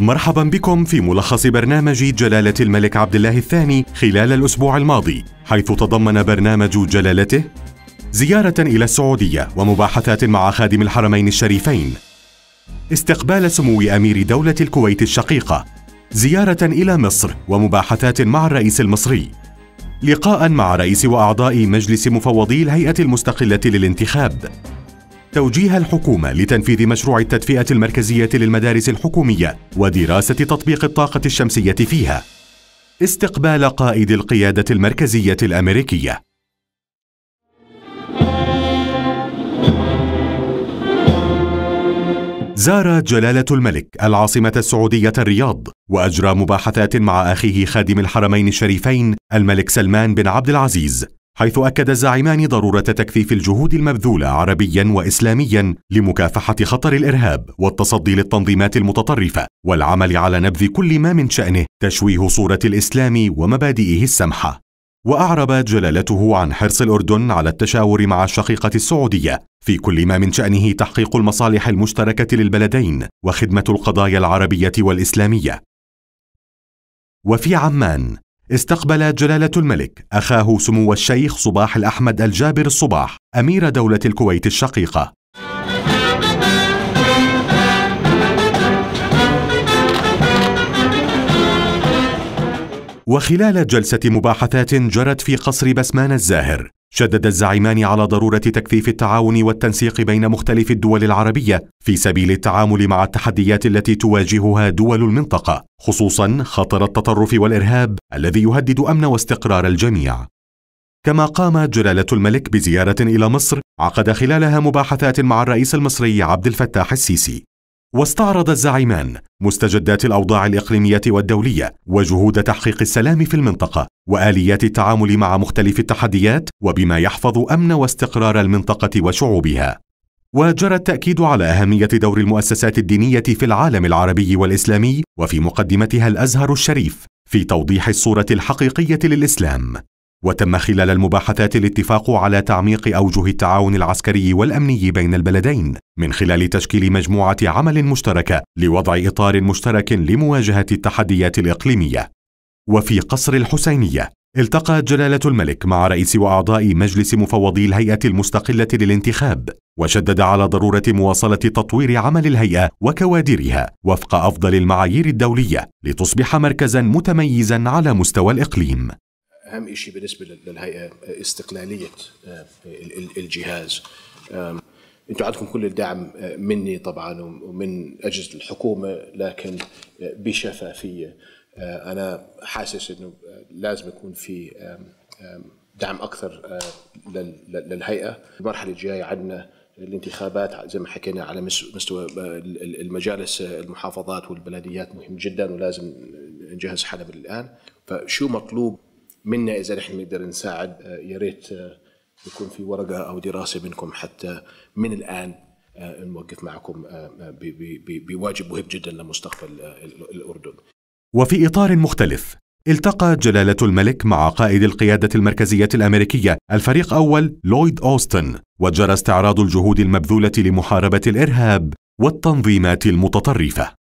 مرحبا بكم في ملخص برنامج جلالة الملك عبد الله الثاني خلال الأسبوع الماضي، حيث تضمن برنامج جلالته زيارة إلى السعودية ومباحثات مع خادم الحرمين الشريفين. استقبال سمو أمير دولة الكويت الشقيقة. زيارة إلى مصر ومباحثات مع الرئيس المصري. لقاء مع رئيس وأعضاء مجلس مفوضي الهيئة المستقلة للانتخاب. توجيه الحكومة لتنفيذ مشروع التدفئة المركزية للمدارس الحكومية ودراسة تطبيق الطاقة الشمسية فيها. استقبال قائد القيادة المركزية الأمريكية زار جلالة الملك العاصمة السعودية الرياض وأجرى مباحثات مع أخيه خادم الحرمين الشريفين الملك سلمان بن عبد العزيز حيث أكد الزعيمان ضرورة تكثيف الجهود المبذولة عربيا وإسلاميا لمكافحة خطر الإرهاب والتصدي للتنظيمات المتطرفة والعمل على نبذ كل ما من شأنه تشويه صورة الإسلام ومبادئه السمحة. وأعرب جلالته عن حرص الأردن على التشاور مع الشقيقة السعودية في كل ما من شأنه تحقيق المصالح المشتركة للبلدين وخدمة القضايا العربية والإسلامية. وفي عمان استقبل جلالة الملك أخاه سمو الشيخ صباح الأحمد الجابر الصباح أمير دولة الكويت الشقيقة وخلال جلسة مباحثات جرت في قصر بسمان الزاهر، شدد الزعيمان على ضرورة تكثيف التعاون والتنسيق بين مختلف الدول العربية في سبيل التعامل مع التحديات التي تواجهها دول المنطقة، خصوصا خطر التطرف والإرهاب الذي يهدد أمن واستقرار الجميع. كما قام جلالة الملك بزيارة إلى مصر عقد خلالها مباحثات مع الرئيس المصري عبد الفتاح السيسي واستعرض الزعيمان مستجدات الاوضاع الاقليميه والدوليه وجهود تحقيق السلام في المنطقه واليات التعامل مع مختلف التحديات وبما يحفظ امن واستقرار المنطقه وشعوبها وجرى التاكيد على اهميه دور المؤسسات الدينيه في العالم العربي والاسلامي وفي مقدمتها الازهر الشريف في توضيح الصوره الحقيقيه للاسلام وتم خلال المباحثات الاتفاق على تعميق اوجه التعاون العسكري والامني بين البلدين من خلال تشكيل مجموعه عمل مشتركه لوضع اطار مشترك لمواجهه التحديات الاقليميه وفي قصر الحسينيه التقى جلالة الملك مع رئيس وأعضاء مجلس مفوضي الهيئة المستقلة للانتخاب، وشدد على ضرورة مواصلة تطوير عمل الهيئة وكوادرها وفق أفضل المعايير الدولية لتصبح مركزا متميزا على مستوى الإقليم. اهم شيء بالنسبه للهيئه استقلاليه آه، الجهاز انتم عندكم كل الدعم آه، مني طبعا ومن اجهزه الحكومه لكن آه، بشفافيه انا حاسس انه لازم يكون في دعم اكثر للهيئه المرحله الجايه عندنا الانتخابات زي ما حكينا على مستوى المجالس المحافظات والبلديات مهم جدا ولازم نجهز حلب الان فشو مطلوب منا اذا نحن نقدر نساعد آه، يا ريت آه، يكون في ورقه او دراسه منكم حتى من الان نوقف آه، معكم بواجب مهم جدا لمستقبل الاردن. وفي اطار مختلف التقى جلالة الملك مع قائد القيادة المركزية الأمريكية الفريق أول لويد أوستن وجرى استعراض الجهود المبذولة لمحاربة الإرهاب والتنظيمات المتطرفة